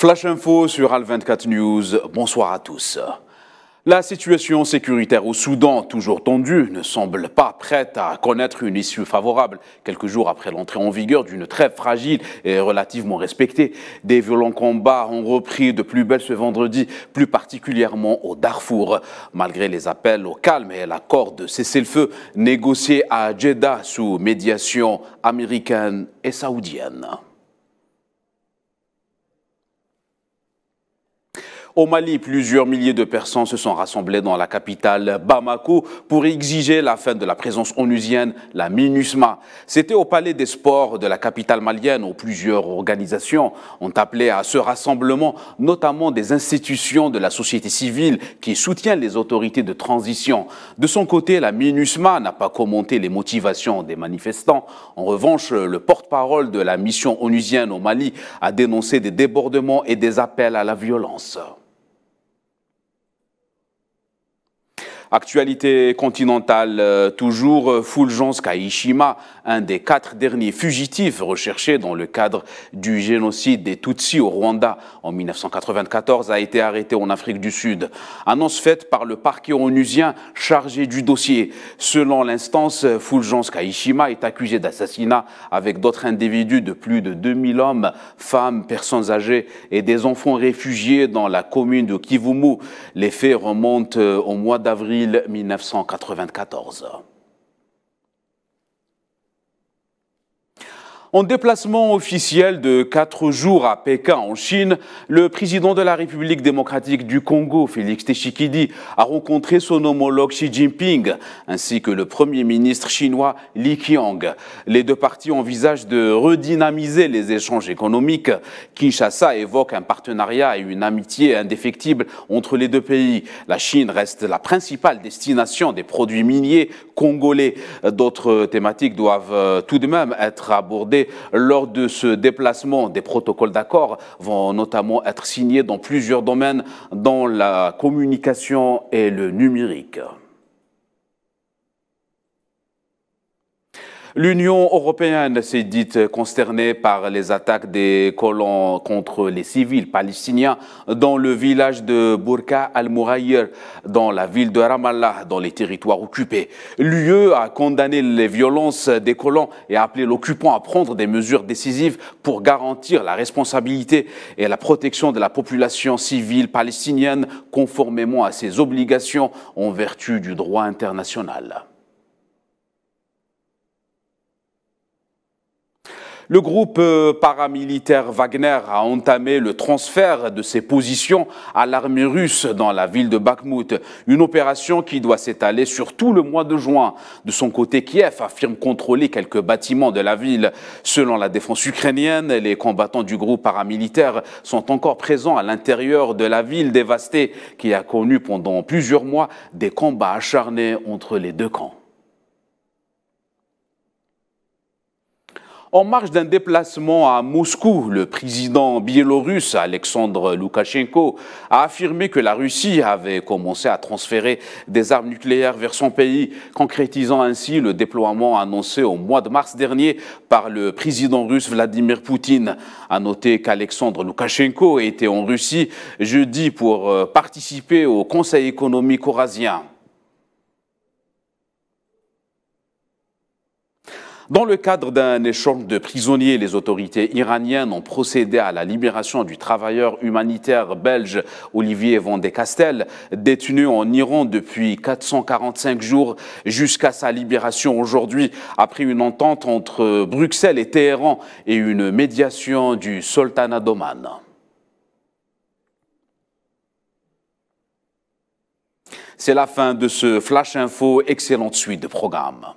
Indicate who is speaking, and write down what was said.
Speaker 1: Flash Info sur Al24 News, bonsoir à tous. La situation sécuritaire au Soudan, toujours tendue, ne semble pas prête à connaître une issue favorable. Quelques jours après l'entrée en vigueur d'une trêve fragile et relativement respectée, des violents combats ont repris de plus belle ce vendredi, plus particulièrement au Darfour. Malgré les appels au calme et l'accord de cesser le feu négocié à Jeddah sous médiation américaine et saoudienne. Au Mali, plusieurs milliers de personnes se sont rassemblées dans la capitale Bamako pour exiger la fin de la présence onusienne, la MINUSMA. C'était au palais des sports de la capitale malienne où plusieurs organisations ont appelé à ce rassemblement, notamment des institutions de la société civile qui soutiennent les autorités de transition. De son côté, la MINUSMA n'a pas commenté les motivations des manifestants. En revanche, le porte-parole de la mission onusienne au Mali a dénoncé des débordements et des appels à la violence. Actualité continentale, euh, toujours euh, Fulgence Kaishima, un des quatre derniers fugitifs recherchés dans le cadre du génocide des Tutsis au Rwanda en 1994, a été arrêté en Afrique du Sud. Annonce faite par le parquet onusien chargé du dossier. Selon l'instance, Fulgence Kaishima est accusé d'assassinat avec d'autres individus de plus de 2000 hommes, femmes, personnes âgées et des enfants réfugiés dans la commune de Kivumu. Les faits remontent euh, au mois d'avril 1994. En déplacement officiel de quatre jours à Pékin, en Chine, le président de la République démocratique du Congo, Félix Tshisekedi, a rencontré son homologue Xi Jinping, ainsi que le premier ministre chinois Li Qiang. Les deux parties envisagent de redynamiser les échanges économiques. Kinshasa évoque un partenariat et une amitié indéfectible entre les deux pays. La Chine reste la principale destination des produits miniers congolais. D'autres thématiques doivent euh, tout de même être abordées lors de ce déplacement. Des protocoles d'accord vont notamment être signés dans plusieurs domaines, dont la communication et le numérique. L'Union européenne s'est dite consternée par les attaques des colons contre les civils palestiniens dans le village de Burqa al murayir dans la ville de Ramallah, dans les territoires occupés. L'UE a condamné les violences des colons et a appelé l'occupant à prendre des mesures décisives pour garantir la responsabilité et la protection de la population civile palestinienne conformément à ses obligations en vertu du droit international. Le groupe euh, paramilitaire Wagner a entamé le transfert de ses positions à l'armée russe dans la ville de Bakhmut, une opération qui doit s'étaler sur tout le mois de juin. De son côté, Kiev affirme contrôler quelques bâtiments de la ville. Selon la défense ukrainienne, les combattants du groupe paramilitaire sont encore présents à l'intérieur de la ville dévastée qui a connu pendant plusieurs mois des combats acharnés entre les deux camps. En marge d'un déplacement à Moscou, le président biélorusse Alexandre Loukachenko a affirmé que la Russie avait commencé à transférer des armes nucléaires vers son pays, concrétisant ainsi le déploiement annoncé au mois de mars dernier par le président russe Vladimir Poutine. A noter qu'Alexandre Loukachenko était en Russie jeudi pour euh, participer au Conseil économique eurasien. Dans le cadre d'un échange de prisonniers, les autorités iraniennes ont procédé à la libération du travailleur humanitaire belge Olivier Van de Castel, détenu en Iran depuis 445 jours jusqu'à sa libération aujourd'hui, après une entente entre Bruxelles et Téhéran et une médiation du Sultanat d'Oman. C'est la fin de ce Flash Info. Excellente suite de programme.